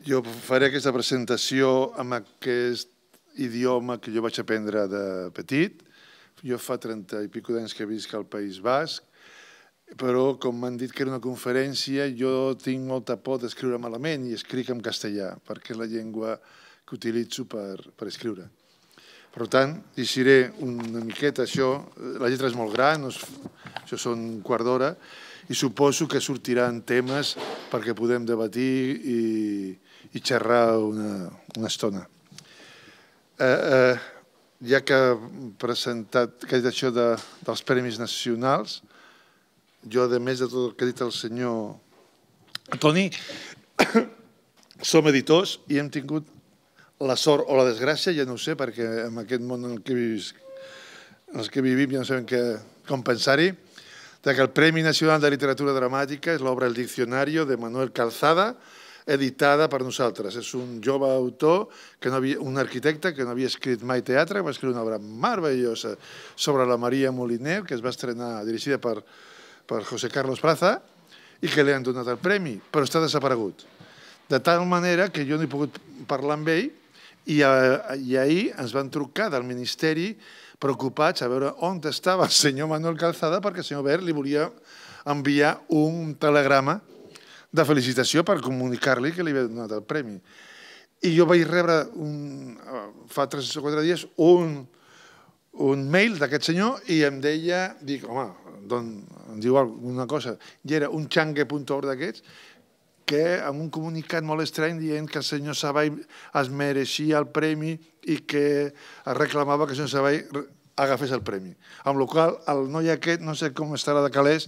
Jo faré aquesta presentació amb aquest idioma que jo vaig aprendre de petit. Jo fa 30 i pico d'anys que visc al País Basc, però com m'han dit que era una conferència, jo tinc molta por d'escriure malament i escric en castellà, perquè és la llengua que utilitzo per, per escriure. Per tant, llegiré una miqueta això. La lletra és molt gran, això són un quart d'hora, i suposo que sortiran temes perquè podem debatir i, i xerrar una, una estona. Eh, eh, ja que he presentat que he això de, dels Premis Nacionals, jo, a més de tot el que ha dit el senyor Toni, som editors i hem tingut la sort o la desgràcia, ja no ho sé, perquè en aquest món en què, vivis, en que vivim ja no sabem que, com pensar-hi, que el Premi Nacional de Literatura Dramàtica és l'obra El Diccionario de Manuel Calzada, editada per nosaltres. És un jove autor, que no havia, un arquitecte que no havia escrit mai teatre, que va escriure una obra meravellosa sobre la Maria Moliner, que es va estrenar, dirigida per, per José Carlos Praza, i que li han donat el premi, però està desaparegut. De tal manera que jo no he pogut parlar amb ell i, a, eh, i ahir ens van trucar del Ministeri preocupats a veure on estava el senyor Manuel Calzada perquè el senyor Bert li volia enviar un telegrama de felicitació per comunicar-li que li havia donat el premi. I jo vaig rebre un, eh, fa 3 o 4 dies un, un mail d'aquest senyor i em deia, dic, home, don, em diu alguna cosa, i era un xangue.org d'aquests, que amb un comunicat molt estrany dient que el senyor Sabai es mereixia el premi i que es reclamava que el senyor Sabai agafés el premi. Amb la qual el noi aquest, no sé com estarà de calés,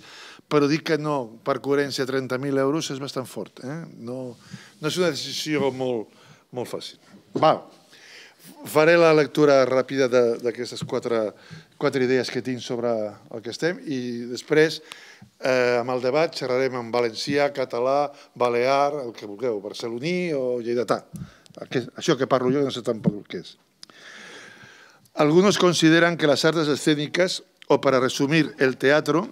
però dir que no, per coherència, 30.000 euros és bastant fort. Eh? No, no és una decisió molt, molt fàcil. Va, faré la lectura ràpida d'aquestes quatre, quatre idees que tinc sobre el que estem i després, eh, amb el debat, xerrarem en valencià, català, balear, el que vulgueu, barceloní o lleidatà. Aquest, això que parlo jo no sé tampoc què és. Algunos consideran que las artes escénicas, o para resumir, el teatro,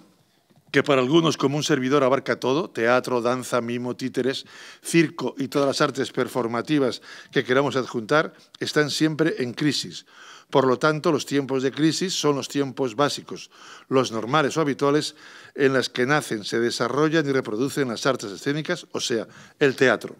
que para algunos como un servidor abarca todo, teatro, danza, mimo, títeres, circo y todas las artes performativas que queramos adjuntar, están siempre en crisis. Por lo tanto, los tiempos de crisis son los tiempos básicos, los normales o habituales, en las que nacen, se desarrollan y reproducen las artes escénicas, o sea, el teatro.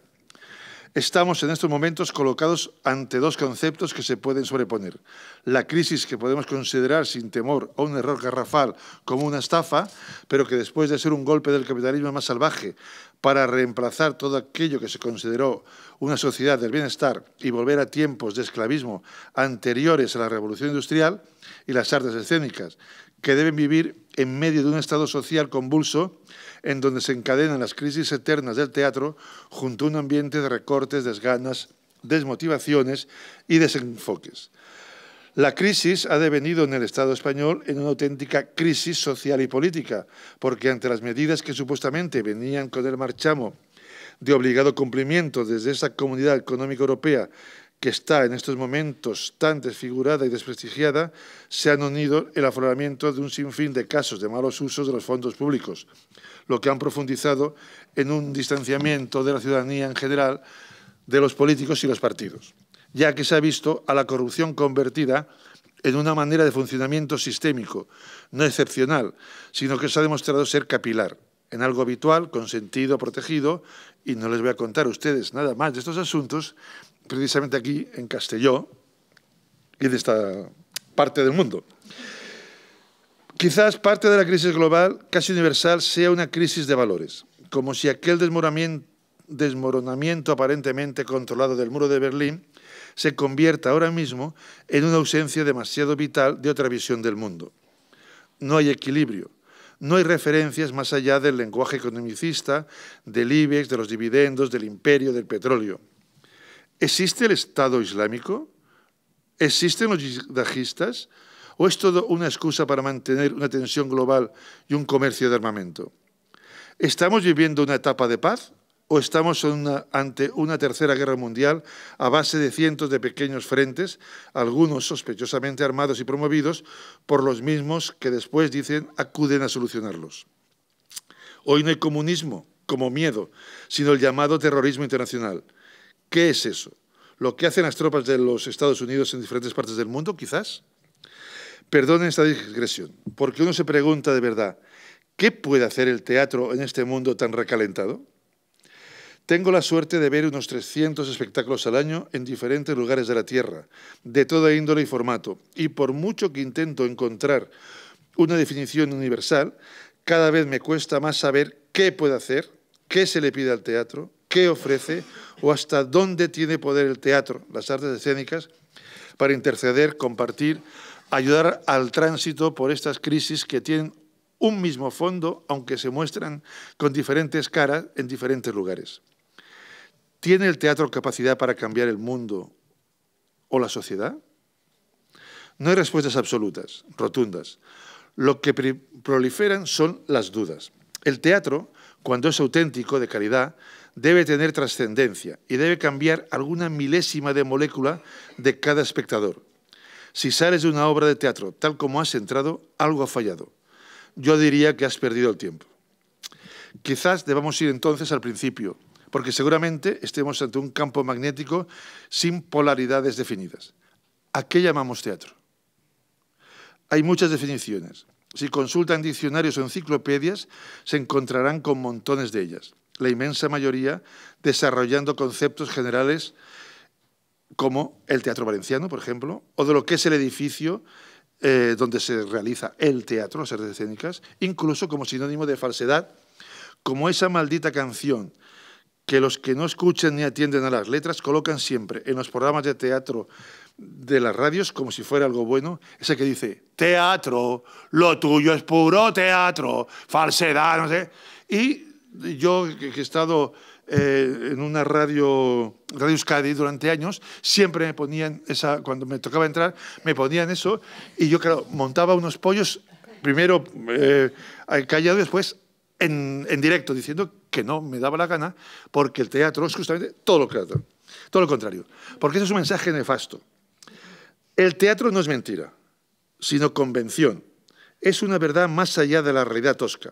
Estamos en estos momentos colocados ante dos conceptos que se pueden sobreponer. La crisis que podemos considerar sin temor o un error garrafal como una estafa, pero que después de ser un golpe del capitalismo más salvaje para reemplazar todo aquello que se consideró una sociedad del bienestar y volver a tiempos de esclavismo anteriores a la revolución industrial y las artes escénicas, que deben vivir en medio de un estado social convulso en donde se encadenan las crisis eternas del teatro junto a un ambiente de recortes, desganas, desmotivaciones y desenfoques. La crisis ha devenido en el Estado español en una auténtica crisis social y política, porque ante las medidas que supuestamente venían con el marchamo de obligado cumplimiento desde esa Comunidad Económica Europea que está en estos momentos tan desfigurada y desprestigiada, se han unido el afloramiento de un sinfín de casos de malos usos de los fondos públicos, lo que han profundizado en un distanciamiento de la ciudadanía en general de los políticos y los partidos, ya que se ha visto a la corrupción convertida en una manera de funcionamiento sistémico, no excepcional, sino que se ha demostrado ser capilar, en algo habitual, consentido, protegido, y no les voy a contar a ustedes nada más de estos asuntos, precisamente aquí en Castelló y de esta parte del mundo. Quizás parte de la crisis global, casi universal, sea una crisis de valores, como si aquel desmoronamiento, desmoronamiento aparentemente controlado del muro de Berlín se convierta ahora mismo en una ausencia demasiado vital de otra visión del mundo. No hay equilibrio, no hay referencias más allá del lenguaje economicista, del IBEX, de los dividendos, del imperio, del petróleo. ¿Existe el Estado Islámico? ¿Existen los yihadistas? ¿O es todo una excusa para mantener una tensión global y un comercio de armamento? ¿Estamos viviendo una etapa de paz o estamos ante una tercera guerra mundial a base de cientos de pequeños frentes, algunos sospechosamente armados y promovidos por los mismos que después dicen acuden a solucionarlos? Hoy no hay comunismo como miedo, sino el llamado terrorismo internacional – ¿Qué es eso? Lo que hacen las tropas de los Estados Unidos en diferentes partes del mundo, quizás. Perdonen esta digresión, porque uno se pregunta de verdad, ¿qué puede hacer el teatro en este mundo tan recalentado? Tengo la suerte de ver unos 300 espectáculos al año en diferentes lugares de la Tierra, de toda índole y formato, y por mucho que intento encontrar una definición universal, cada vez me cuesta más saber qué puede hacer, qué se le pide al teatro, qué ofrece o hasta dónde tiene poder el teatro, las artes escénicas, para interceder, compartir, ayudar al tránsito por estas crisis que tienen un mismo fondo, aunque se muestran con diferentes caras en diferentes lugares. ¿Tiene el teatro capacidad para cambiar el mundo o la sociedad? No hay respuestas absolutas, rotundas. Lo que proliferan son las dudas. El teatro, cuando es auténtico, de calidad, debe tener trascendencia y debe cambiar alguna milésima de molécula de cada espectador. Si sales de una obra de teatro tal como has entrado, algo ha fallado. Yo diría que has perdido el tiempo. Quizás debamos ir entonces al principio, porque seguramente estemos ante un campo magnético sin polaridades definidas. ¿A qué llamamos teatro? Hay muchas definiciones. Si consultan diccionarios o enciclopedias, se encontrarán con montones de ellas la inmensa mayoría, desarrollando conceptos generales como el teatro valenciano, por ejemplo, o de lo que es el edificio eh, donde se realiza el teatro, las artes escénicas, incluso como sinónimo de falsedad, como esa maldita canción que los que no escuchan ni atienden a las letras colocan siempre en los programas de teatro de las radios como si fuera algo bueno, ese que dice, teatro, lo tuyo es puro teatro, falsedad, no sé. Y yo que he estado eh, en una radio, Radio Euskadi durante años, siempre me ponían esa, cuando me tocaba entrar, me ponían eso y yo, claro, montaba unos pollos, primero eh, callado y después en, en, directo, diciendo que no me daba la gana, porque el teatro es justamente todo lo, todo lo contrario. Porque eso es un mensaje nefasto. El teatro no es mentira, sino convención. Es una verdad más allá de la realidad tosca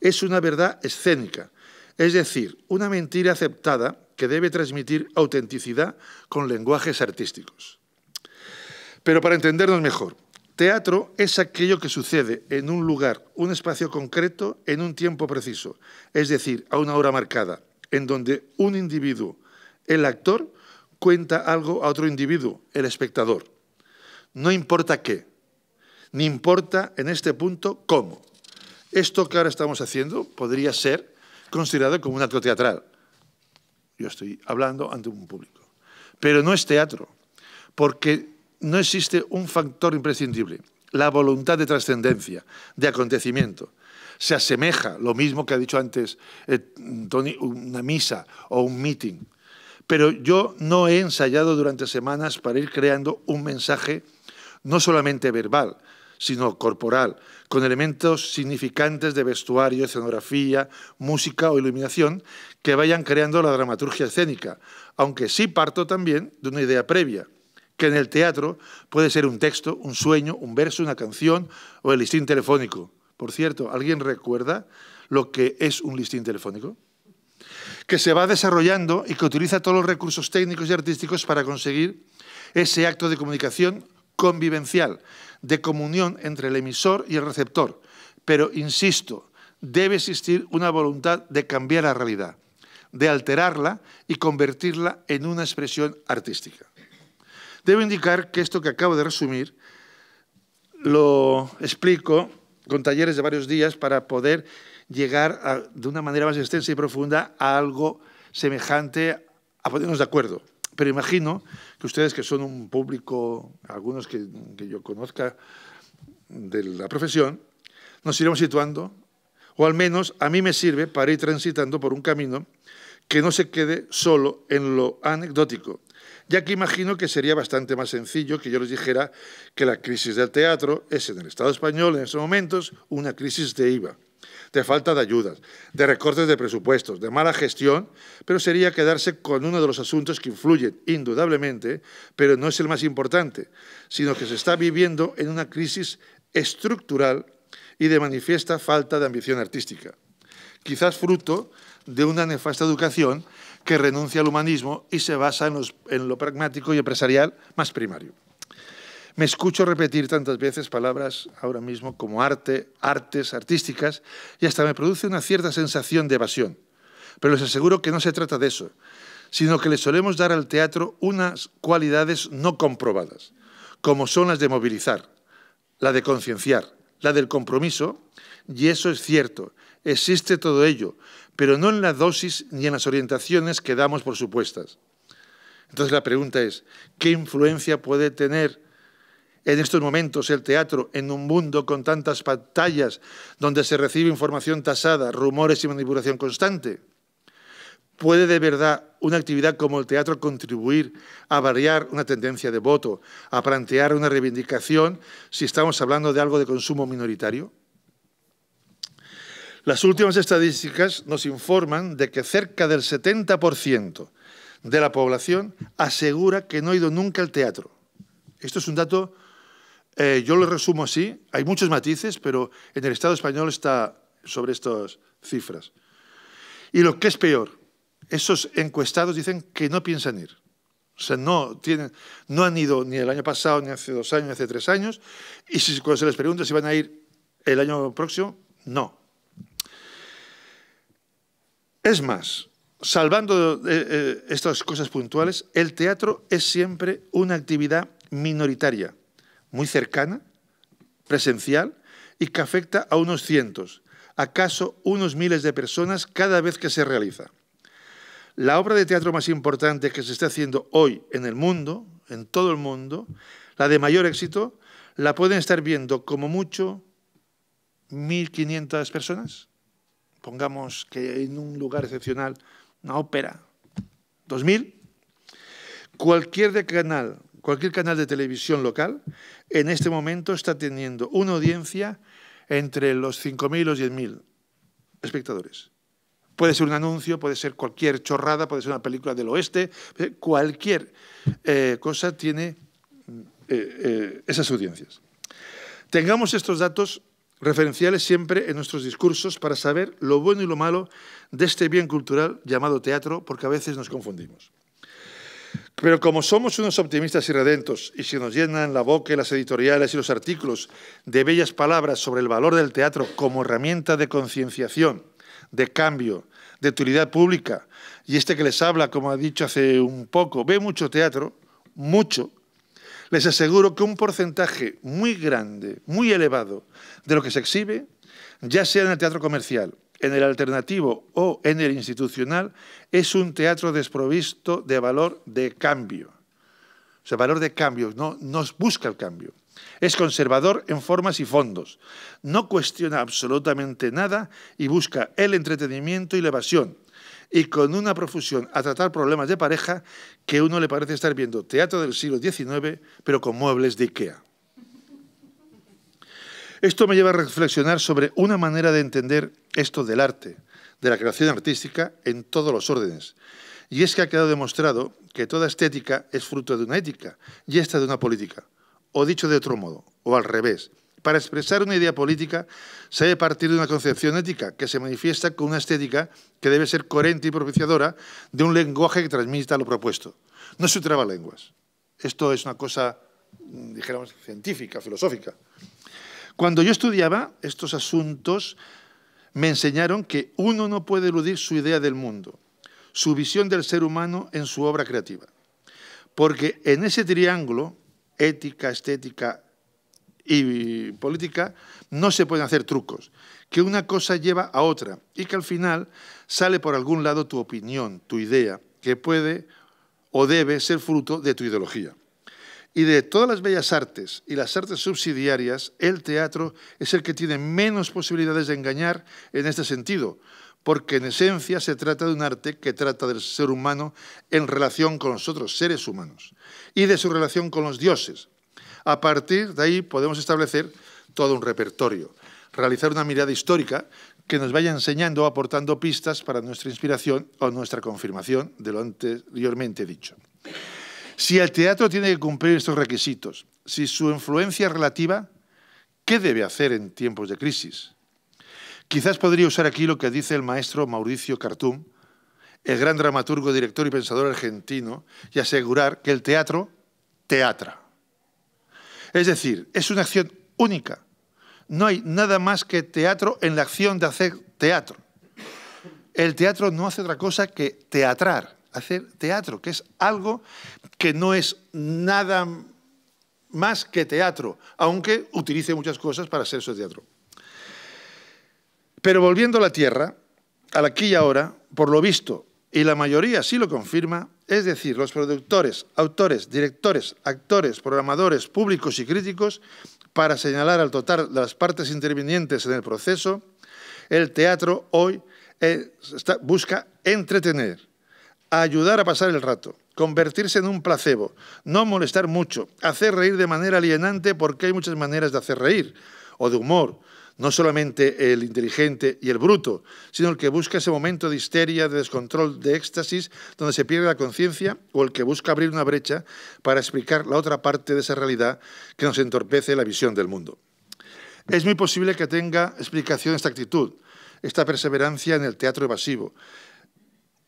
es una verdad escénica, es decir, una mentira aceptada que debe transmitir autenticidad con lenguajes artísticos. Pero para entendernos mejor, teatro es aquello que sucede en un lugar, un espacio concreto, en un tiempo preciso, es decir, a una hora marcada, en donde un individuo, el actor, cuenta algo a otro individuo, el espectador. No importa qué, ni importa en este punto cómo. Esto que ahora estamos haciendo podría ser considerado como un acto teatral. Yo estoy hablando ante un público. Pero no es teatro, porque no existe un factor imprescindible, la voluntad de trascendencia, de acontecimiento. Se asemeja, lo mismo que ha dicho antes eh, Tony, una misa o un meeting. Pero yo no he ensayado durante semanas para ir creando un mensaje no solamente verbal, sino corporal, con elementos significantes de vestuario, escenografía, música o iluminación que vayan creando la dramaturgia escénica, aunque sí parto también de una idea previa, que en el teatro puede ser un texto, un sueño, un verso, una canción o el listín telefónico. Por cierto, ¿alguien recuerda lo que es un listín telefónico? Que se va desarrollando y que utiliza todos los recursos técnicos y artísticos para conseguir ese acto de comunicación convivencial, de comunión entre el emisor y el receptor. Pero, insisto, debe existir una voluntad de cambiar la realidad, de alterarla y convertirla en una expresión artística. Debo indicar que esto que acabo de resumir lo explico con talleres de varios días para poder llegar de una manera más extensa y profunda a algo semejante a ponernos de acuerdo. Pero imagino que ustedes que son un público, algunos que, yo conozca de la profesión, nos iremos situando, o al menos a mí me sirve para ir transitando por un camino que no se quede solo en lo anecdótico, ya que imagino que sería bastante más sencillo que yo les dijera que la crisis del teatro es en el Estado español en esos momentos una crisis de IVA de falta de ayudas, de recortes de presupuestos, de mala gestión, pero sería quedarse con uno de los asuntos que influyen, indudablemente, pero no es el más importante, sino que se está viviendo en una crisis estructural y de manifiesta falta de ambición artística, quizás fruto de una nefasta educación que renuncia al humanismo y se basa en, lo pragmático y empresarial más primario. Me escucho repetir tantas veces palabras ahora mismo como arte, artes, artísticas, y hasta me produce una cierta sensación de evasión. Pero les aseguro que no se trata de eso, sino que le solemos dar al teatro unas cualidades no comprobadas, como son las de movilizar, la de concienciar, la del compromiso, y eso es cierto, existe todo ello, pero no en la dosis ni en las orientaciones que damos por supuestas. Entonces la pregunta es, ¿qué influencia puede tener en estos momentos el teatro en un mundo con tantas pantallas donde se recibe información tasada, rumores y manipulación constante? ¿Puede de verdad una actividad como el teatro contribuir a variar una tendencia de voto, a plantear una reivindicación si estamos hablando de algo de consumo minoritario? Las últimas estadísticas nos informan de que cerca del 70% de la población asegura que no ha ido nunca al teatro. Esto es un dato eh, yo lo resumo así, hay muchos matices, pero en el Estado español está sobre estas cifras. Y lo que es peor, esos encuestados dicen que no piensan ir. O sea, no, tienen, no han ido ni el año pasado, ni hace dos años, ni hace tres años, y si, cuando se les pregunta si van a ir el año próximo, no. Es más, salvando eh, eh, estas cosas puntuales, el teatro es siempre una actividad minoritaria muy cercana, presencial, y que afecta a unos cientos, acaso unos miles de personas cada vez que se realiza. La obra de teatro más importante que se está haciendo hoy en el mundo, en todo el mundo, la de mayor éxito, la pueden estar viendo como mucho 1.500 personas. Pongamos que en un lugar excepcional, una ópera, 2.000. Cualquier de canal cualquier canal de televisión local, en este momento está teniendo una audiencia entre los 5.000 y los 10.000 espectadores. Puede ser un anuncio, puede ser cualquier chorrada, puede ser una película del oeste, eh, cualquier eh, cosa tiene eh, esas audiencias. Tengamos estos datos referenciales siempre en nuestros discursos para saber lo bueno y lo malo de este bien cultural llamado teatro, porque a veces nos confundimos. Pero como somos unos optimistas y redentos, y se nos llenan la boca y las editoriales y los artículos de bellas palabras sobre el valor del teatro como herramienta de concienciación, de cambio, de utilidad pública, y este que les habla, como ha dicho hace un poco, ve mucho teatro, mucho, les aseguro que un porcentaje muy grande, muy elevado, de lo que se exhibe, ya sea en el teatro comercial, en el alternativo o en el institucional es un teatro desprovisto de valor de cambio. O sea, valor de cambio, no, nos busca el cambio. Es conservador en formas y fondos. No cuestiona absolutamente nada y busca el entretenimiento y la evasión. Y con una profusión a tratar problemas de pareja que uno le parece estar viendo teatro del siglo XIX, pero con muebles de Ikea. Esto me lleva a reflexionar sobre una manera de entender esto del arte, de la creación artística en todos los órdenes. Y es que ha quedado demostrado que toda estética es fruto de una ética y esta de una política. O dicho de otro modo, o al revés, para expresar una idea política se debe partir de una concepción ética que se manifiesta con una estética que debe ser coherente y propiciadora de un lenguaje que transmita lo propuesto. No se traba lenguas. Esto es una cosa, mm, dijéramos, científica, filosófica. Cuando yo estudiaba estos asuntos, me enseñaron que uno no puede eludir su idea del mundo, su visión del ser humano en su obra creativa. Porque en ese triángulo, ética, estética y política, no se pueden hacer trucos, que una cosa lleva a otra y que al final sale por algún lado tu opinión, tu idea, que puede o debe ser fruto de tu ideología. Y de todas las bellas artes y las artes subsidiarias, el teatro es el que tiene menos posibilidades de engañar en este sentido, porque en esencia se trata de un arte que trata del ser humano en relación con los otros seres humanos y de su relación con los dioses. A partir de ahí podemos establecer todo un repertorio, realizar una mirada histórica que nos vaya enseñando o aportando pistas para nuestra inspiración o nuestra confirmación de lo anteriormente dicho. Si el teatro tiene que cumplir estos requisitos, si su influencia es relativa, ¿qué debe hacer en tiempos de crisis? Quizás podría usar aquí lo que dice el maestro Mauricio Cartum, el gran dramaturgo, director y pensador argentino, y asegurar que el teatro teatra. Es decir, es una acción única. No hay nada más que teatro en la acción de hacer teatro. El teatro no hace otra cosa que teatrar, hacer teatro, que es algo que no es nada más que teatro, aunque utilice muchas cosas para hacer su teatro. Pero volviendo a la Tierra, al aquí y ahora, por lo visto, y la mayoría sí lo confirma, es decir, los productores, autores, directores, actores, programadores, públicos y críticos, para señalar al total las partes intervinientes en el proceso, el teatro hoy busca entretener, ayudar a pasar el rato, convertirse en un placebo, no molestar mucho, hacer reír de manera alienante porque hay muchas maneras de hacer reír o de humor, no solamente el inteligente y el bruto, sino el que busca ese momento de histeria, de descontrol, de éxtasis, donde se pierde la conciencia, o el que busca abrir una brecha para explicar la otra parte de esa realidad que nos entorpece la visión del mundo. Es muy posible que tenga explicación esta actitud, esta perseverancia en el teatro evasivo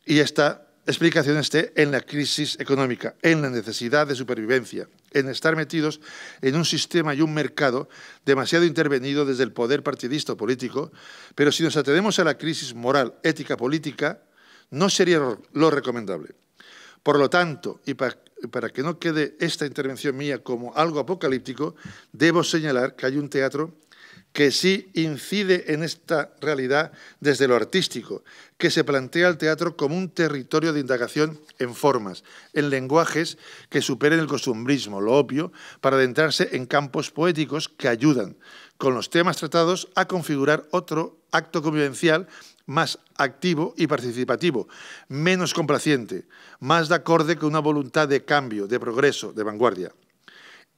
y esta explicación esté en la crisis económica, en la necesidad de supervivencia, en estar metidos en un sistema y un mercado demasiado intervenido desde el poder partidista político, pero si nos atenemos a la crisis moral, ética, política, no sería lo recomendable. Por lo tanto, y para que no quede esta intervención mía como algo apocalíptico, debo señalar que hay un teatro que sí incide en esta realidad desde lo artístico, que se plantea el teatro como un territorio de indagación en formas, en lenguajes que superen el costumbrismo, lo obvio, para adentrarse en campos poéticos que ayudan, con los temas tratados, a configurar otro acto convivencial más activo y participativo, menos complaciente, más de acorde con una voluntad de cambio, de progreso, de vanguardia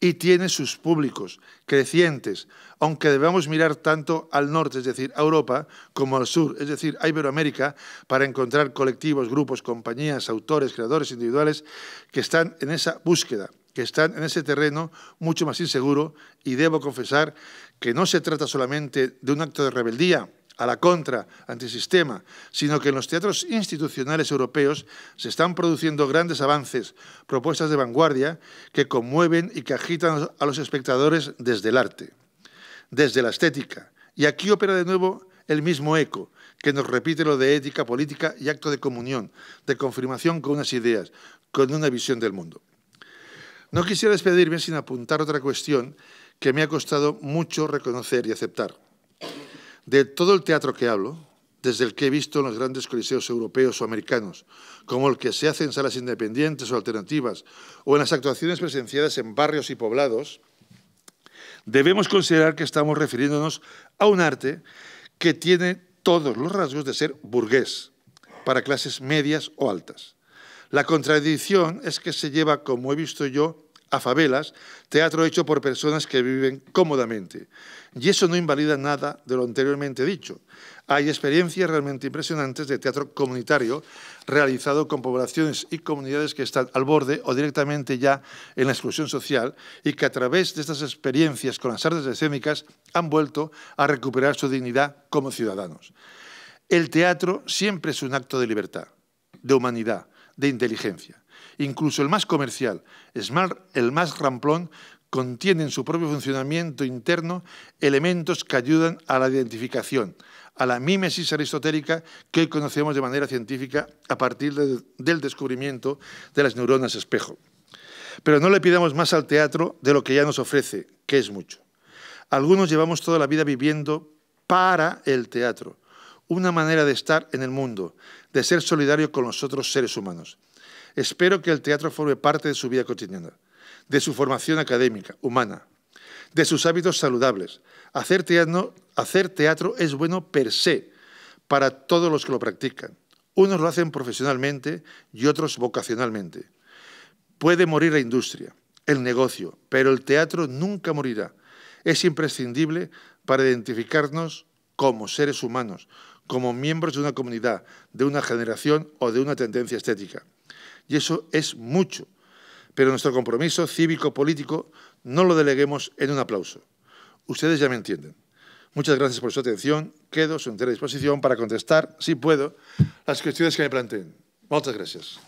y tiene sus públicos crecientes, aunque debamos mirar tanto al norte, es decir, a Europa, como al sur, es decir, a Iberoamérica, para encontrar colectivos, grupos, compañías, autores, creadores individuales que están en esa búsqueda, que están en ese terreno mucho más inseguro y debo confesar que no se trata solamente de un acto de rebeldía, a la contra, antisistema, sino que en los teatros institucionales europeos se están produciendo grandes avances, propuestas de vanguardia que conmueven y que agitan a los espectadores desde el arte, desde la estética. Y aquí opera de nuevo el mismo eco, que nos repite lo de ética, política y acto de comunión, de confirmación con unas ideas, con una visión del mundo. No quisiera despedirme sin apuntar otra cuestión que me ha costado mucho reconocer y aceptar. De todo el teatro que hablo, desde el que he visto en los grandes coliseos europeos o americanos, como el que se hace en salas independientes o alternativas, o en las actuaciones presenciadas en barrios y poblados, debemos considerar que estamos refiriéndonos a un arte que tiene todos los rasgos de ser burgués, para clases medias o altas. La contradicción es que se lleva, como he visto yo, a favelas, teatro hecho por personas que viven cómodamente. Y eso no invalida nada de lo anteriormente dicho. Hay experiencias realmente impresionantes de teatro comunitario realizado con poblaciones y comunidades que están al borde o directamente ya en la exclusión social y que a través de estas experiencias con las artes escénicas han vuelto a recuperar su dignidad como ciudadanos. El teatro siempre es un acto de libertad, de humanidad, de inteligencia. Incluso el más comercial, el más ramplón, contiene en su propio funcionamiento interno elementos que ayudan a la identificación, a la mímesis aristotélica que conocemos de manera científica a partir del descubrimiento de las neuronas espejo. Pero no le pidamos más al teatro de lo que ya nos ofrece, que es mucho. Algunos llevamos toda la vida viviendo para el teatro, una manera de estar en el mundo, de ser solidario con los otros seres humanos. Espero que el teatro forme parte de su vida cotidiana, de su formación académica, humana, de sus hábitos saludables. Hacer teatro, es bueno per se para todos los que lo practican. Unos lo hacen profesionalmente y otros vocacionalmente. Puede morir la industria, el negocio, pero el teatro nunca morirá. Es imprescindible para identificarnos como seres humanos, como miembros de una comunidad, de una generación o de una tendencia estética y eso es mucho. Pero nuestro compromiso cívico-político no lo deleguemos en un aplauso. Ustedes ya me entienden. Muchas gracias por su atención. Quedo a su entera disposición para contestar, si puedo, las cuestiones que me planteen. Muchas gracias.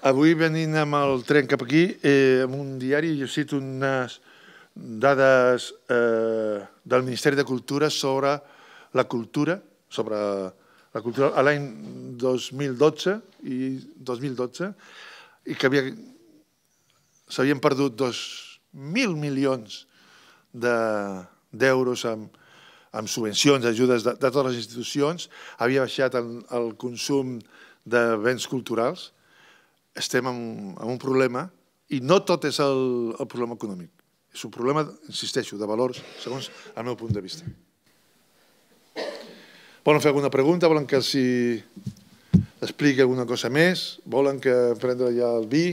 Avui Benina amb tren cap aquí eh, un diari dades eh, del Ministeri de Cultura sobre la cultura, sobre la cultura a l'any 2012 i 2012 i que havia s'havien perdut 2.000 milions d'euros de, amb, amb subvencions, ajudes de, de totes les institucions, havia baixat el, el consum de béns culturals, estem amb, amb un problema i no tot és el, el problema econòmic. És un problema, insisteixo, de valors, segons el meu punt de vista. Volen fer alguna pregunta? Volen que si expliqui alguna cosa més? Volen que prendre ja el vi?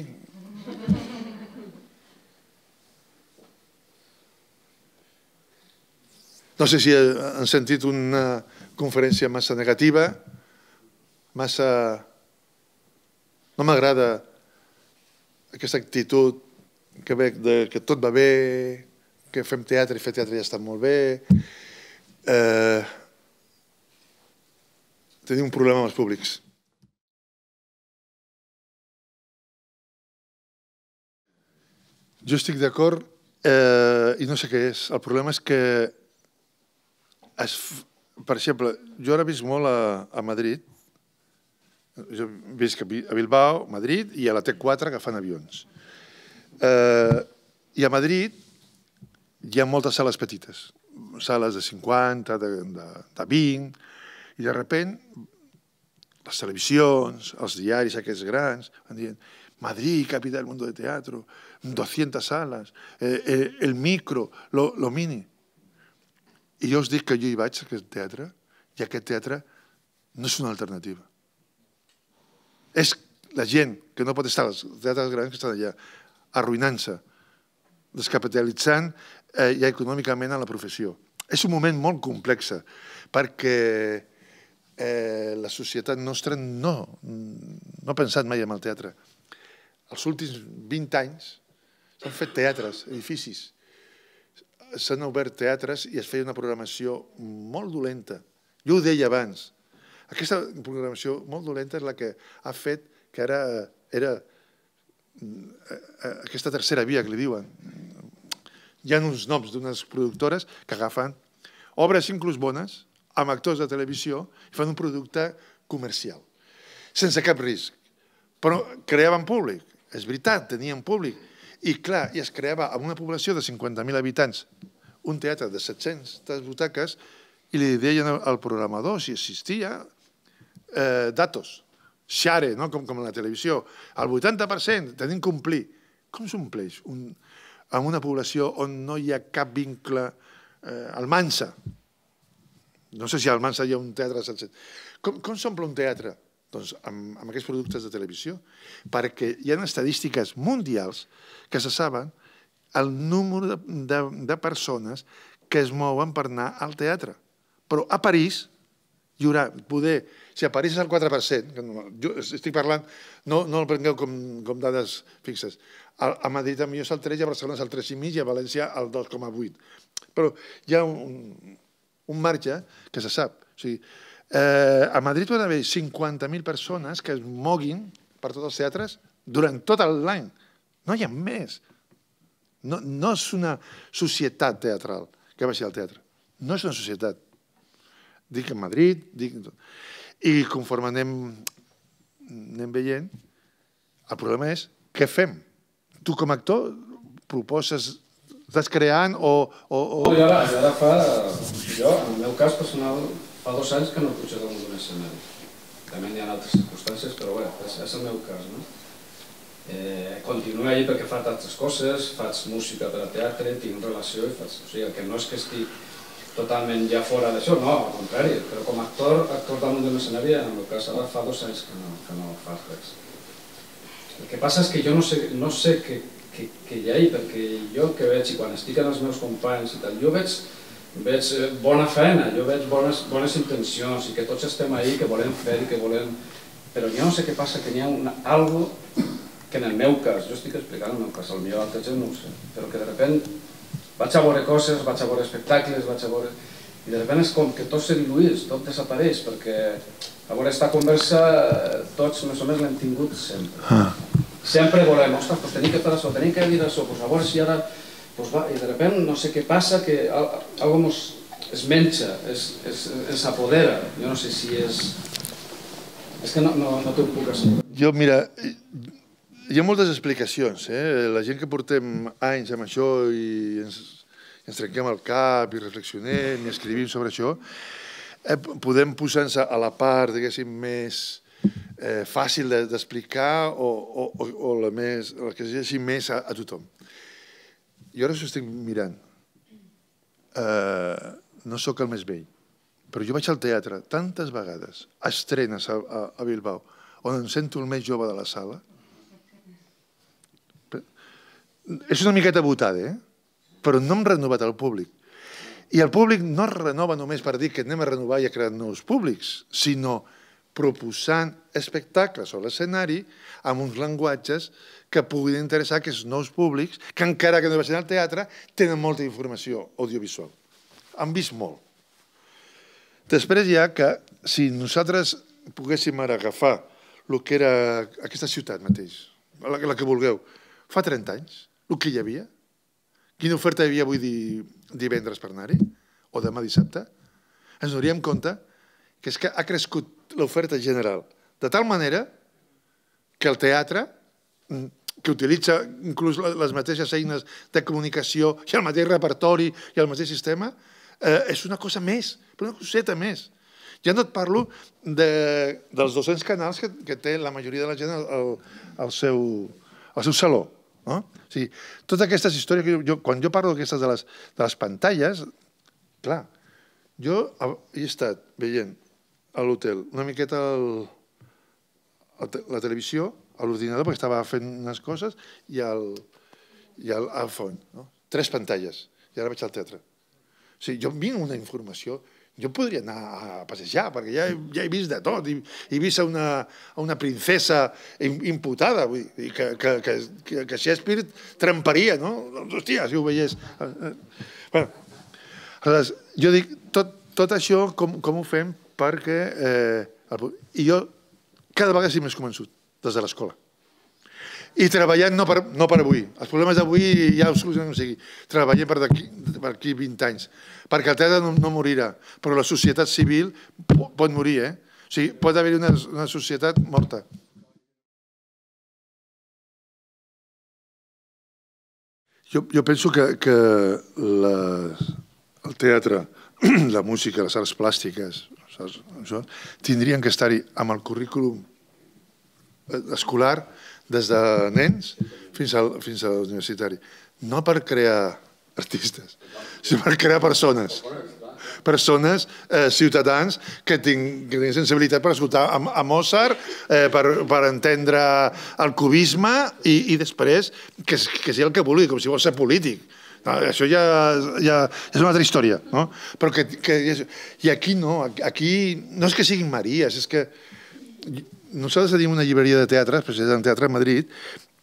No sé si han sentit una conferència massa negativa, massa... No m'agrada aquesta actitud que, ve, de, que tot va bé, que fem teatre i fer teatre ja està molt bé. Eh, tenim un problema amb els públics. Jo estic d'acord eh, i no sé què és. El problema és que, es, per exemple, jo ara visc molt a, a Madrid, jo visc a Bilbao, Madrid, i a la T4 agafant avions. Eh, I a Madrid hi ha moltes sales petites, sales de 50, de, de, de 20, i de repent les televisions, els diaris aquests grans, van dient Madrid, capital del món de teatre, 200 sales, eh, eh, el micro, lo, lo mini. I jo us dic que jo hi vaig, a aquest teatre, i aquest teatre no és una alternativa. És la gent que no pot estar als teatres grans que estan allà arruïnant-se, descapitalitzant eh, ja econòmicament a la professió. És un moment molt complex, perquè eh, la societat nostra no, no ha pensat mai en el teatre. Els últims 20 anys s'han fet teatres, edificis, s'han obert teatres i es feia una programació molt dolenta. Jo ho deia abans. Aquesta programació molt dolenta és la que ha fet que ara eh, era Eh, aquesta tercera via que li diuen. Hi ha uns noms d'unes productores que agafen obres inclús bones, amb actors de televisió, i fan un producte comercial, sense cap risc. Però creaven públic, és veritat, tenien públic. I clar, i es creava amb una població de 50.000 habitants un teatre de 700 butaques i li deien al programador, si existia, eh, datos share, no? com, com a la televisió. El 80% tenim que omplir. Com s'ompleix un, en una població on no hi ha cap vincle eh, al Mansa? No sé si al Mansa hi ha un teatre sencer. Com, com s'omple un teatre? Doncs amb, amb aquests productes de televisió. Perquè hi ha estadístiques mundials que se saben el número de, de, de persones que es mouen per anar al teatre. Però a París, hi haurà poder... Si apareixes al 4%, jo estic parlant, no, no el prengueu com, com dades fixes, a, a Madrid millor és el 3, a Barcelona és el 3,5 i a València el 2,8. Però hi ha un, un marge que se sap. O sigui, eh, a Madrid hi ha 50.000 persones que es moguin per tots els teatres durant tot l'any. No hi ha més. No, no és una societat teatral que vagi al teatre. No és una societat dic a Madrid, dic... I conforme anem, anem veient, el problema és què fem? Tu com a actor proposes estàs creant o... o, o... No, jo, ara, jo ara fa... Jo, en el meu cas personal, fa dos anys que no pujo damunt d'un escenari. També hi ha altres circumstàncies, però bé, és, és el meu cas, no? Eh, continuo allà perquè faig altres coses, faig música per a teatre, tinc relació i faig... O sigui, el que no és que estic totalment ja fora d'això, no, al contrari, però com a actor, actor damunt d'un escenari, en el cas ara fa dos anys que no, que no fas res. El que passa és que jo no sé, no sé què, què, què hi ha ahí, perquè jo el que veig, i quan estic amb els meus companys i tal, jo veig, veig eh, bona feina, jo veig bones, bones intencions, i que tots estem ahí, que volem fer i que volem... Però jo no sé què passa, que hi ha una, algo que en el meu cas, jo estic explicant el meu cas, el millor altre gent no ho sé, però que de repente vaig a veure coses, vaig a veure espectacles, vaig a veure... I de sobte és com que tot se diluís, tot desapareix, perquè a veure, aquesta conversa tots més o més l'hem tingut sempre. Ah. Sempre volem, ostres, doncs tenim que fer això, tenim que dir això, doncs a veure si ara... va, I de sobte no sé què passa, que alguna cosa es menja, es, es, es apodera. Jo no sé si és... És que no, no, no t'ho puc assegurar. Jo, mira, hi ha moltes explicacions. Eh? La gent que portem anys amb això i ens, ens trenquem el cap i reflexionem i escrivim sobre això, eh, podem posar-nos a la part, diguéssim, més eh, fàcil d'explicar o, o, o, o la, més, la que es més a, a tothom. Jo ara s'ho estic mirant. Eh, no sóc el més vell, però jo vaig al teatre tantes vegades, a estrenes a, a, a Bilbao, on em sento el més jove de la sala, és una miqueta votada, eh? però no hem renovat el públic. I el públic no es renova només per dir que anem a renovar i a crear nous públics, sinó proposant espectacles o l'escenari amb uns llenguatges que puguin interessar aquests nous públics que encara que no vagin al teatre tenen molta informació audiovisual. Han vist molt. Després hi ha que si nosaltres poguéssim ara agafar el que era aquesta ciutat mateix, la que vulgueu, fa 30 anys, el que hi havia. Quina oferta hi havia avui divendres per anar-hi, o demà dissabte, ens donaríem compte que és que ha crescut l'oferta general de tal manera que el teatre, mm, que utilitza inclús les mateixes eines de comunicació i el mateix repertori i el mateix sistema, eh, és una cosa més, però una coseta més. Ja no et parlo de, dels 200 canals que, que té la majoria de la gent al, al, seu, al seu saló. No? O sigui, totes aquestes històries, que jo, jo, quan jo parlo d'aquestes de, les, de les pantalles, clar, jo he estat veient a l'hotel una miqueta el, el, la televisió, a l'ordinador, perquè estava fent unes coses, i al, i al, al font, no? tres pantalles, i ara vaig al teatre. O sigui, jo vinc una informació jo podria anar a passejar, perquè ja, ja he vist de tot. He, he vist una, a una princesa imputada, vull dir, que, que, que, que Shakespeare tremparia, no? Doncs, hòstia, si ho veiés... Bueno, aleshores, jo dic, tot, tot això com, com ho fem perquè... Eh, el, I jo cada vegada estic més convençut des de l'escola i treballant no per, no per avui. Els problemes d'avui ja us o sigui. Treballem per d'aquí per aquí 20 anys. Perquè el teatre no, no morirà, però la societat civil pot morir, eh? O sigui, pot haver-hi una, una societat morta. Jo, jo penso que, que la, el teatre, la música, les arts plàstiques, això, tindrien que estar-hi amb el currículum eh, escolar des de nens fins al, fins al universitari. No per crear artistes, sinó per crear persones. Persones, eh, ciutadans, que tinguin sensibilitat per escoltar a, a Mozart, eh, per, per entendre el cubisme i, i després que, que sigui el que vulgui, com si vol ser polític. No, això ja, ja és una altra història, no? Però que, que, I aquí no, aquí no és que siguin maries, és que nosaltres tenim una llibreria de teatre, especialment en teatre a Madrid,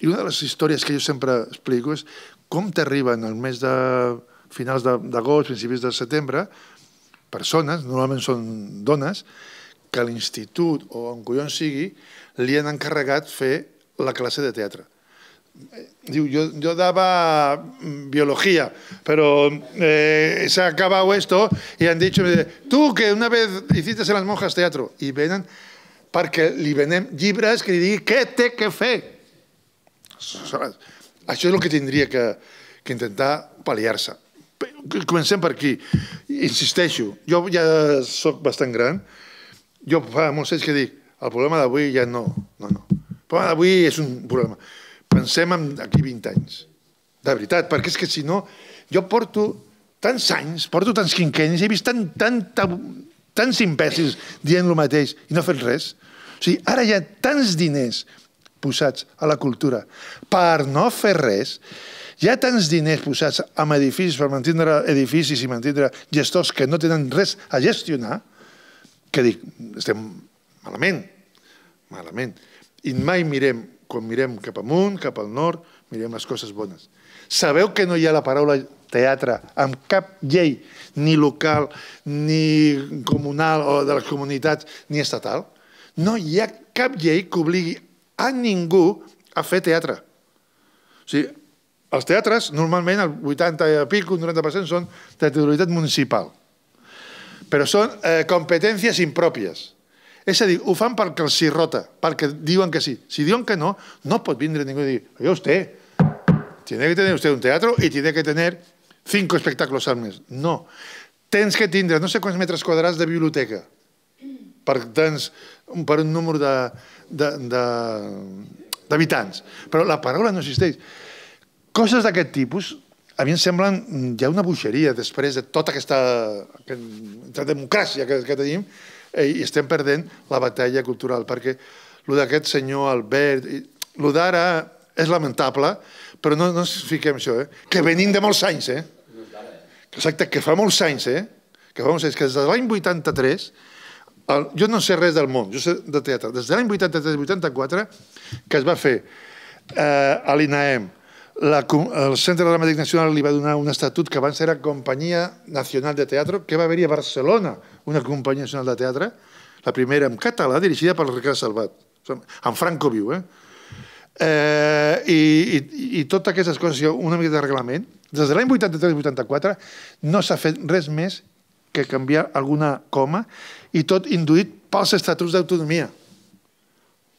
i una de les històries que jo sempre explico és com t'arriben al mes de finals d'agost, principis de setembre, persones, normalment són dones, que a l'institut o on collons sigui, li han encarregat fer la classe de teatre. Diu, jo, jo daba mm, biologia, però eh, s'ha acabat això esto y han dit, tu que una vez hiciste en las monjas teatro, i venen perquè li venem llibres que li digui què té que fer. Això és el que tindria que, que intentar pal·liar-se. Comencem per aquí. Insisteixo, jo ja sóc bastant gran, jo fa molts anys que dic el problema d'avui ja no, no, no. El problema d'avui és un problema. Pensem en aquí 20 anys. De veritat, perquè és que si no, jo porto tants anys, porto tants quinquenys, he vist tant, tant, tants imbècils dient el mateix i no fent res, o sigui, ara hi ha tants diners posats a la cultura per no fer res, hi ha tants diners posats en edificis per mantenir edificis i mantenir gestors que no tenen res a gestionar, que dic, estem malament, malament. I mai mirem, quan mirem cap amunt, cap al nord, mirem les coses bones. Sabeu que no hi ha la paraula teatre amb cap llei, ni local, ni comunal o de les comunitats, ni estatal? No hi ha cap llei que obligui a ningú a fer teatre. O sigui, els teatres, normalment, el 80 i pico, un 90% són de titularitat municipal. Però són eh, competències impròpies. És a dir, ho fan perquè els rota, perquè diuen que sí. Si diuen que no, no pot vindre ningú a dir, oi, vostè, tiene que tenir usted un teatre i tiene que tenir cinc espectacles al mes. No. Tens que tindre no sé quants metres quadrats de biblioteca, per tants, per un número d'habitants. Però la paraula no existeix. Coses d'aquest tipus a mi em semblen ja una buixeria després de tota aquesta, aquesta democràcia que, que tenim eh, i estem perdent la batalla cultural perquè el d'aquest senyor Albert, el d'ara és lamentable, però no, no ens fiquem això, eh? que venim de molts anys, eh? Exacte, que fa molts anys, eh? que fa molts anys, que des de l'any 83 el, jo no sé res del món, jo sé de teatre. Des de l'any 83-84, que es va fer eh, a l'INAEM, la, el Centre Dramàtic Nacional li va donar un estatut que abans era Companyia Nacional de Teatre, que va haver-hi a Barcelona una companyia nacional de teatre, la primera en català, dirigida per Ricard Salvat, en Franco viu, eh? eh i, i, I totes aquestes coses, una mica de reglament, des de l'any 83-84 no s'ha fet res més que canvia alguna coma i tot induït pels estatuts d'autonomia.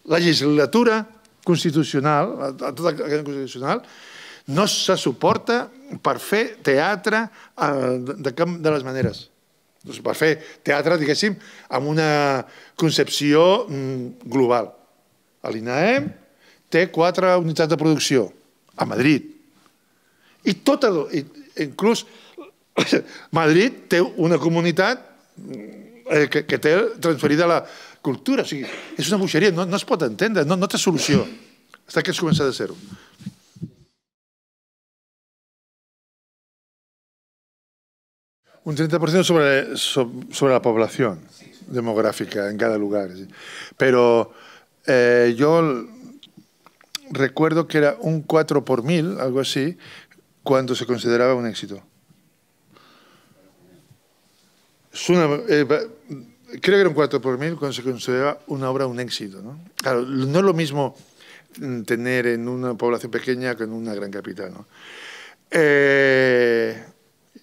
La legislatura constitucional, tota la constitucional, no se suporta per fer teatre eh, de cap de les maneres. per fer teatre, diguéssim, amb una concepció mm, global. A l'INAEM té quatre unitats de producció, a Madrid. I tot, el, inclús Madrid tiene una comunidad eh, que, que té transferida la cultura. Es una buchería, no, es pot entendre, no, no soluciona. Hasta que es de cero. Un 30% sobre, sobre la población demográfica en cada lugar. Pero eh, yo recuerdo que era un 4 por mil, algo así, cuando se consideraba un éxito. Eh, creo que era un 4 por mil cuando se consideraba una obra un éxito. ¿no? Claro, no es lo mismo mm, tener en una población pequeña que en una gran capital. ¿no? Eh,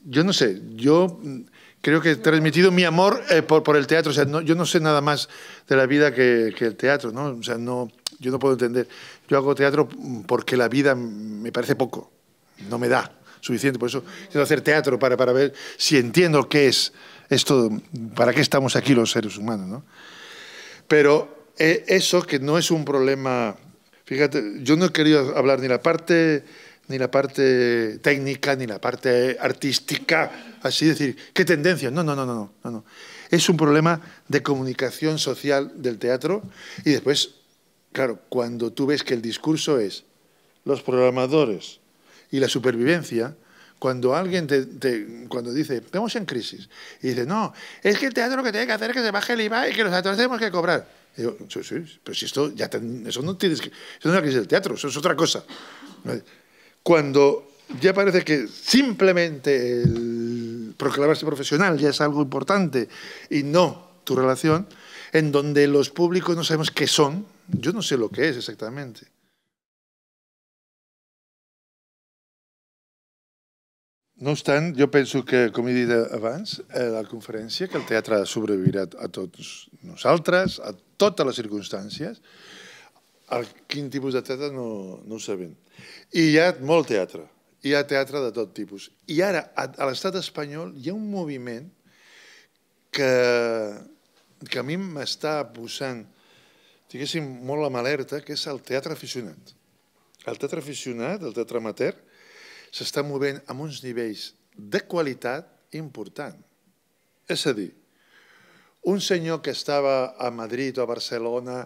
yo no sé, yo mm, creo que he transmitido mi amor eh, por, por, el teatro. O sea, yo no sé nada más de la vida que, que el teatro, ¿no? O sea, no, yo no puedo entender. Yo hago teatro mm, porque la vida me parece poco, no me da suficiente. Por eso quiero hacer teatro para, para ver si entiendo qué es esto, ¿para qué estamos aquí los seres humanos? ¿no? Pero eh, eso que no es un problema, fíjate, yo no he querido hablar ni la parte ni la parte técnica, ni la parte artística, así decir, qué tendencia? No, no, no, no, no, no. Es un problema de comunicación social del teatro y después, claro, cuando tú ves que el discurso es los programadores y la supervivencia, cuando alguien te, cuando dice, estamos en crisis, y dice, no, es que el teatro lo que tiene que hacer es que se baje el IVA y que los actores tenemos que cobrar. yo, sí, sí, pero si esto ya eso no tienes que, eso no es una crisis del teatro, eso es otra cosa. Cuando ya parece que simplemente el proclamarse profesional ya es algo importante y no tu relación, en donde los públicos no sabemos qué son, yo no sé lo que es exactamente. No obstant, jo penso que, com he dit abans, a eh, la conferència, que el teatre sobrevivirà a tots nosaltres, a totes les circumstàncies, a quin tipus de teatre no, no ho sabem. I hi ha molt teatre, hi ha teatre de tot tipus. I ara, a, a l'estat espanyol, hi ha un moviment que, que a mi m'està posant, diguéssim, molt amb malerta, que és el teatre aficionat. El teatre aficionat, el teatre amateur, s'està movent amb uns nivells de qualitat important. És a dir, un senyor que estava a Madrid o a Barcelona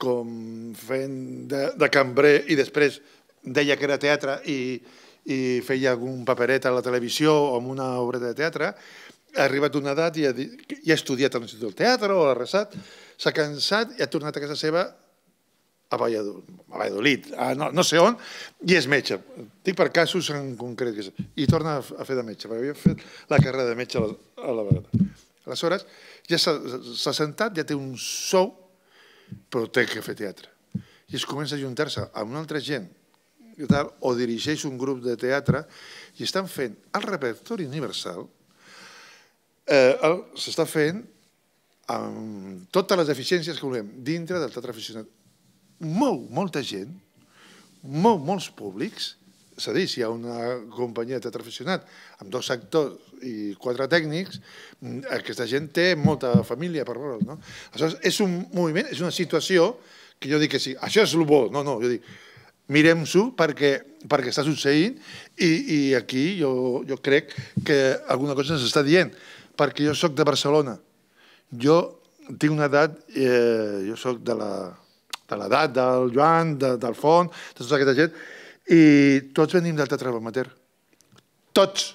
com fent de, de cambrer i després deia que era teatre i, i feia algun paperet a la televisió o en una obra de teatre, ha arribat a una edat i ha, i ha estudiat a l'Institut del Teatre o ha resat, s'ha cansat i ha tornat a casa seva a Valladolid, a Valladolid a no, no sé on, i és metge. Tinc per casos en concret. I torna a fer de metge, perquè havia fet la carrera de metge a la, vegada. Aleshores, ja s'ha sentat, ja té un sou, però té que fer teatre. I es comença a juntar-se amb una altra gent i tal, o dirigeix un grup de teatre i estan fent el repertori universal eh, s'està fent amb totes les deficiències que volem dintre del teatre aficionat mou molta gent, mou molts públics, és a dir, si hi ha una companyia de teatre amb dos actors i quatre tècnics, mm, aquesta gent té molta família per veure'l. No? Aleshores, és un moviment, és una situació que jo dic que sí, això és el bo, no, no, jo dic, mirem-s'ho perquè, perquè està succeint i, i aquí jo, jo crec que alguna cosa ens està dient, perquè jo sóc de Barcelona, jo tinc una edat, eh, jo sóc de la de l'edat, del Joan, de, del Font, de tota aquesta gent, i tots venim del Teatre Amateur. Tots.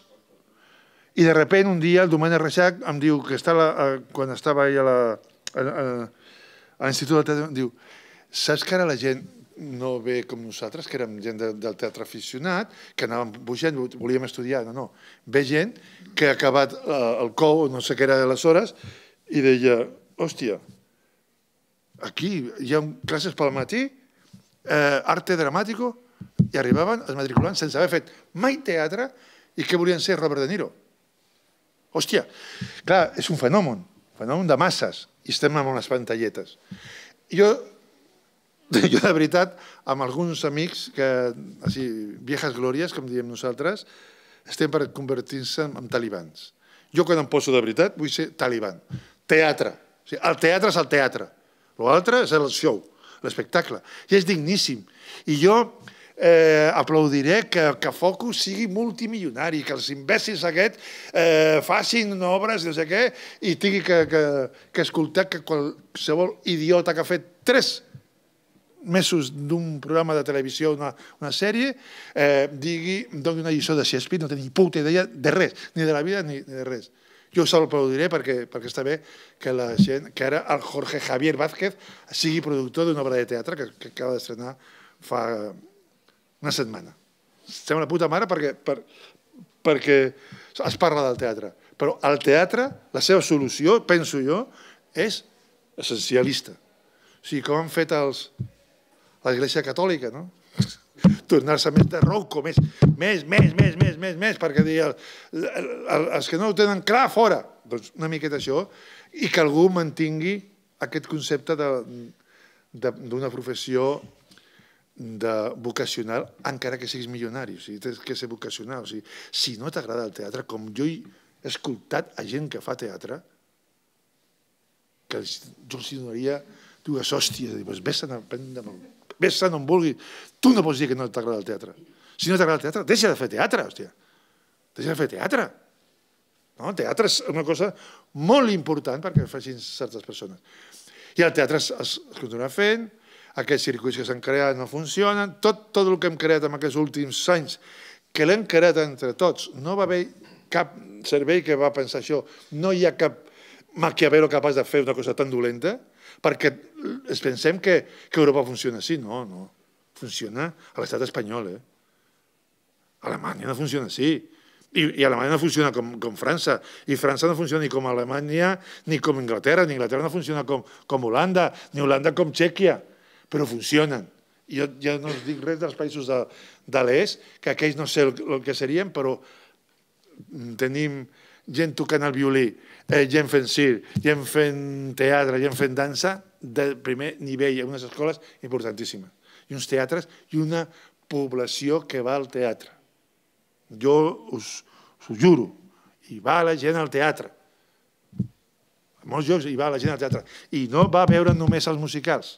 I de repent, un dia, el Domènec Reixac em diu que està la, quan estava ell a la, a, l'Institut del Teatre, diu, saps que ara la gent no ve com nosaltres, que érem gent de, del teatre aficionat, que anàvem pujant, volíem estudiar, no, no. Ve gent que ha acabat eh, el cou, no sé què era aleshores, i deia, hòstia, aquí hi ha classes pel matí, eh, arte dramàtico, i arribaven els matriculants sense haver fet mai teatre i que volien ser Robert De Niro. Hòstia, clar, és un fenomen, fenomen de masses, i estem amb unes pantalletes. Jo, jo de veritat, amb alguns amics, que, així, viejas glòries, com diem nosaltres, estem per convertir-se en, en talibans. Jo quan em poso de veritat vull ser taliban. Teatre. O sigui, el teatre és el teatre. L'altre és el show, l'espectacle. I és digníssim. I jo eh, aplaudiré que, que Focus sigui multimilionari, que els imbècils aquests eh, facin obres, no sé què, i tingui que, que, que escoltar que qualsevol idiota que ha fet tres mesos d'un programa de televisió, una, una sèrie, eh, digui, doni una lliçó de Shakespeare, no té ni puta idea de res, ni de la vida ni, ni de res. Jo se'l aplaudiré perquè, perquè està bé que la gent, que ara el Jorge Javier Vázquez sigui productor d'una obra de teatre que, que acaba d'estrenar fa una setmana. Sembla una puta mare perquè, per, perquè es parla del teatre. Però el teatre, la seva solució, penso jo, és essencialista. O sigui, com han fet els, l'Església Catòlica, no? tornar-se més de ronco, més, més, més, més, més, més, més, perquè deia, els que no ho tenen clar, fora. Doncs una miqueta això, i que algú mantingui aquest concepte d'una professió de vocacional, encara que siguis milionari. O sigui, tens que ser vocacional. O sigui, si no t'agrada el teatre, com jo he escoltat a gent que fa teatre, que jo els donaria dues hòsties, i dius, vés-te'n a el vés-te'n on vulguis. Tu no pots dir que no t'agrada el teatre. Si no t'agrada el teatre, deixa de fer teatre, hòstia. Deixa de fer teatre. No? El teatre és una cosa molt important perquè facin certes persones. I el teatre es, es continua fent, aquests circuits que s'han creat no funcionen, tot, tot el que hem creat en aquests últims anys, que l'hem creat entre tots, no va haver cap servei que va pensar això, no hi ha cap Maquiavelo capaç de fer una cosa tan dolenta, perquè es pensem que, que Europa funciona així. No, no. Funciona a l'estat espanyol, eh? Alemanya no funciona així. I, I Alemanya no funciona com, com França, i França no funciona ni com Alemanya ni com Inglaterra, ni Inglaterra no funciona com, com Holanda, ni Holanda com Txèquia, però funcionen. Jo ja no us dic res dels països de, de l'est, que aquells no sé el, el que serien, però tenim gent tocant el violí, eh, gent fent cir, gent fent teatre, gent fent dansa, de primer nivell, en unes escoles importantíssimes. I uns teatres i una població que va al teatre. Jo us, us ho juro, hi va la gent al teatre. En molts llocs hi va la gent al teatre. I no va veure només els musicals,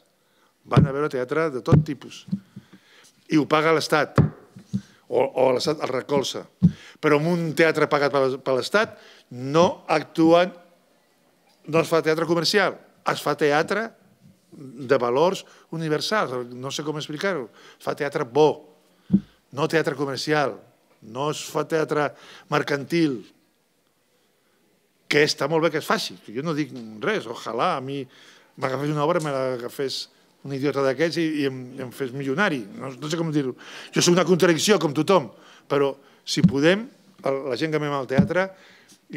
van a veure teatre de tot tipus. I ho paga l'Estat o, o l'Estat el recolza. Però en un teatre pagat per l'Estat no actuen, no es fa teatre comercial, es fa teatre de valors universals, no sé com explicar-ho, es fa teatre bo, no teatre comercial, no es fa teatre mercantil, que està molt bé que es faci, jo no dic res, ojalà a mi m'agafés una obra i me l'agafés la un idiota d'aquests i, i em, em fes milionari. No, no sé com dir-ho. Jo sóc una contradicció, com tothom, però si podem, la gent que anem al teatre,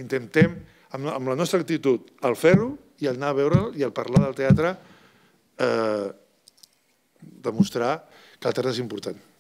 intentem, amb, amb la nostra actitud, el fer-ho i el anar a veure'l i el parlar del teatre, eh, demostrar que el teatre és important.